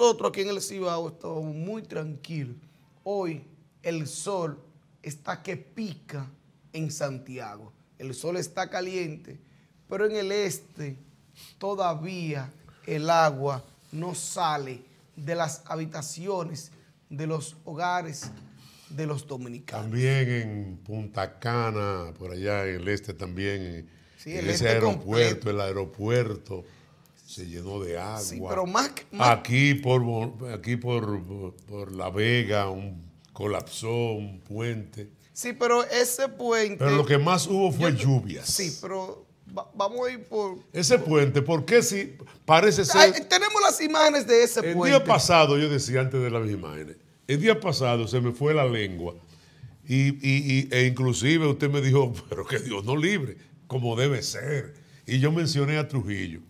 Nosotros aquí en el Cibao estamos muy tranquilos. Hoy el sol está que pica en Santiago. El sol está caliente, pero en el este todavía el agua no sale de las habitaciones, de los hogares de los dominicanos. También en Punta Cana, por allá en el este también, en ese este aeropuerto, el aeropuerto se llenó de agua. Sí, pero más, Aquí, por, aquí por, La Vega un, colapsó un puente. Sí, pero ese puente... Pero lo que más hubo fue lluvias. Sí, pero vamos a ir por... Ese puente, ¿por qué si parece ser... tenemos las imágenes de ese puente. El día pasado, yo decía antes de las imágenes, el día pasado se me fue la lengua e inclusive usted me dijo, pero que Dios no libre, como debe ser. Y yo mencioné a Trujillo.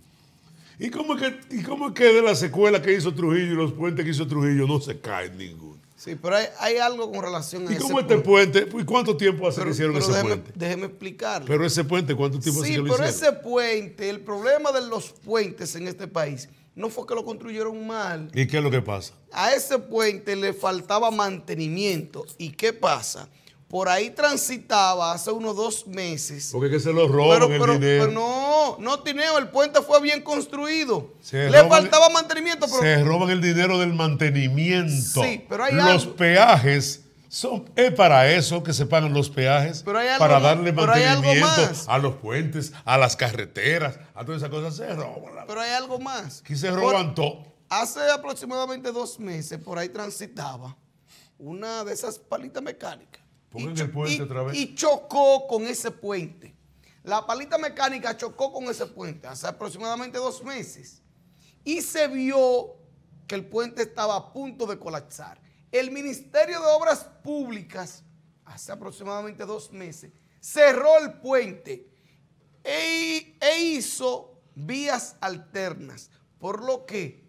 ¿Y cómo, es que, ¿Y que de la secuela que hizo Trujillo y los puentes que hizo Trujillo no se cae ninguno? Sí, pero hay, algo con relación a ¿Y cómo este puente? ¿Y cuánto tiempo hace que hicieron ese déjeme, puente? Déjeme explicarlo. Pero ese puente, ¿cuánto tiempo hace que lo hicieron? Sí, pero ese puente, el problema de los puentes en este país no fue que lo construyeron mal. ¿Y qué es lo que pasa? A ese puente le faltaba mantenimiento. ¿Y qué pasa? Por ahí transitaba hace unos dos meses. Porque que se lo roban el dinero. Pero no, no tiene. el puente fue bien construido. Le faltaba mantenimiento. Se roban el dinero del mantenimiento. Sí, pero hay Los peajes son, es para eso que se pagan los peajes, para darle mantenimiento a los puentes, a las carreteras, a todas esas cosas. Se roban. Pero hay algo más. Que se roban Hace aproximadamente dos meses por ahí transitaba una de esas palitas mecánicas y, chocó con ese puente. La palita mecánica chocó con ese puente hace aproximadamente dos meses. Y se vio que el puente estaba a punto de colapsar. El Ministerio de Obras Públicas, hace aproximadamente dos meses, cerró el puente e, e hizo vías alternas. Por lo que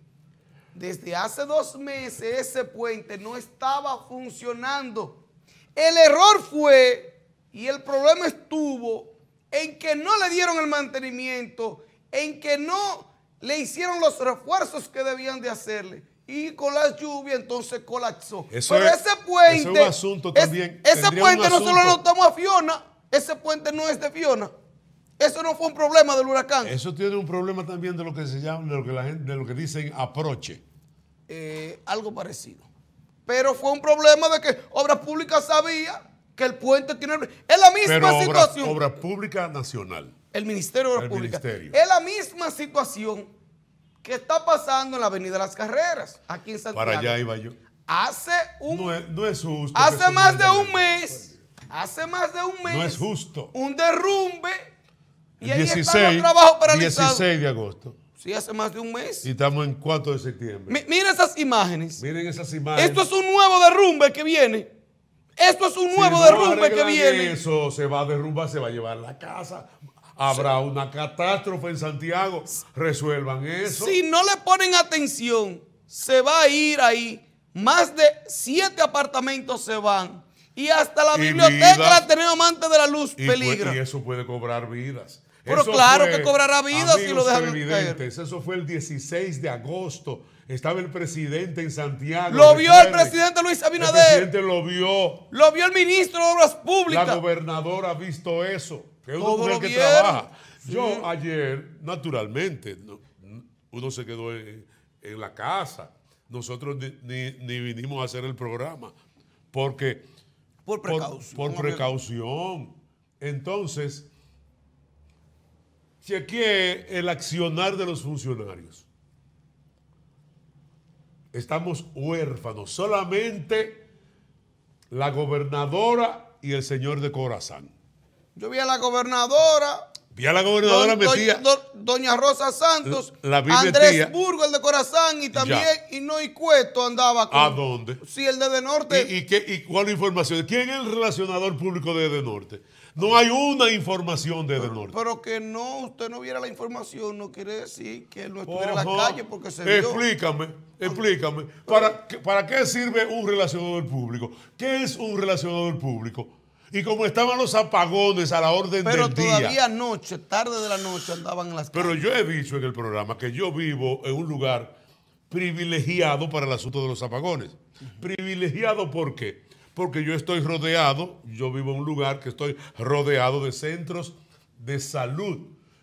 desde hace dos meses ese puente no estaba funcionando el error fue y el problema estuvo en que no le dieron el mantenimiento, en que no le hicieron los refuerzos que debían de hacerle. Y con la lluvia entonces colapsó. Pero ese puente. Ese un asunto también. ese puente no solo lo tomó a Fiona. Ese puente no es de Fiona. Eso no fue un problema del huracán. Eso tiene un problema también de lo que se llama, de lo que, de lo que dicen aproche. Eh, algo parecido. Pero fue un problema de que Obras Públicas sabía que el puente tiene... Es la misma Pero situación. Obras Públicas Nacional. El Ministerio de Obras Públicas. Es la misma situación que está pasando en la Avenida Las Carreras, aquí en Santiago. Para allá iba yo. Hace un... No es, justo. Hace más de un mes. Hace más de un mes. No es justo. Un derrumbe. Y 16, ahí para trabajo trabajo El 16 de agosto. Sí, hace más de un mes. Y estamos en 4 de septiembre. miren esas imágenes. Miren esas imágenes. Esto es un nuevo derrumbe que viene. Esto es un nuevo derrumbe que viene. Eso se va a derrumbar, se va a llevar la casa. Habrá una catástrofe en Santiago. Resuelvan eso. Si no le ponen atención, se va a ir ahí. Más de siete apartamentos se van. Y hasta la biblioteca la tenemos de la luz. peligra. y eso puede cobrar vidas. Pero claro que cobrará vida si lo dejan caer. Eso fue el 16 de agosto. Estaba el presidente en Santiago. Lo vio el presidente Luis Abinader. El presidente lo vio. Lo vio el ministro de Obras Públicas. La gobernadora ha visto eso. Que es un que trabaja. Yo ayer, naturalmente, uno se quedó en, la casa. Nosotros ni, vinimos a hacer el programa. Porque. Por precaución. por precaución. Entonces, si aquí el accionar de los funcionarios. Estamos huérfanos, solamente la gobernadora y el señor de Corazán. Yo vi a la gobernadora. Vi a la gobernadora doña Rosa Santos. La, Andrés Burgo, el de Corazán, y también y no y Cueto andaba con. ¿A dónde? Sí, el de, de Norte. ¿Y, y, qué, ¿Y, cuál información? ¿Quién es el relacionador público de, de Norte? No hay una información de el Pero que no, usted no viera la información no quiere decir que no estuviera en la calle porque se Explícame, explícame. ¿para, ¿Para qué sirve un relacionador público? ¿Qué es un relacionador público? Y como estaban los apagones a la orden del día. Pero todavía noche, tarde de la noche, andaban en las calles. Pero yo he dicho en el programa que yo vivo en un lugar privilegiado para el asunto de los apagones. privilegiado Privilegiado porque porque yo estoy rodeado, yo vivo en un lugar que estoy rodeado de centros de salud.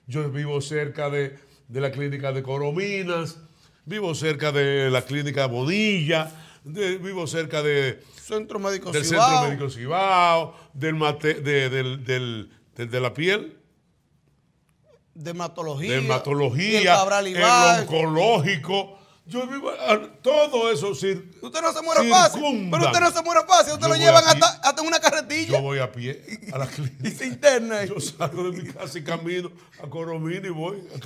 Yo vivo cerca de, la clínica de Corominas, vivo cerca de la clínica Bonilla, vivo cerca de, Centro Médico del Centro Médico Cibao, del, de, la piel. Dermatología. Dermatología, el oncológico. Yo vivo, todo eso sí. Usted no se muere fácil. Pero usted no se muere fácil. Usted lo llevan hasta, una carretilla. Yo voy a pie a la clínica. y se interna. Yo salgo de mi casa y camino a Coromino y voy. A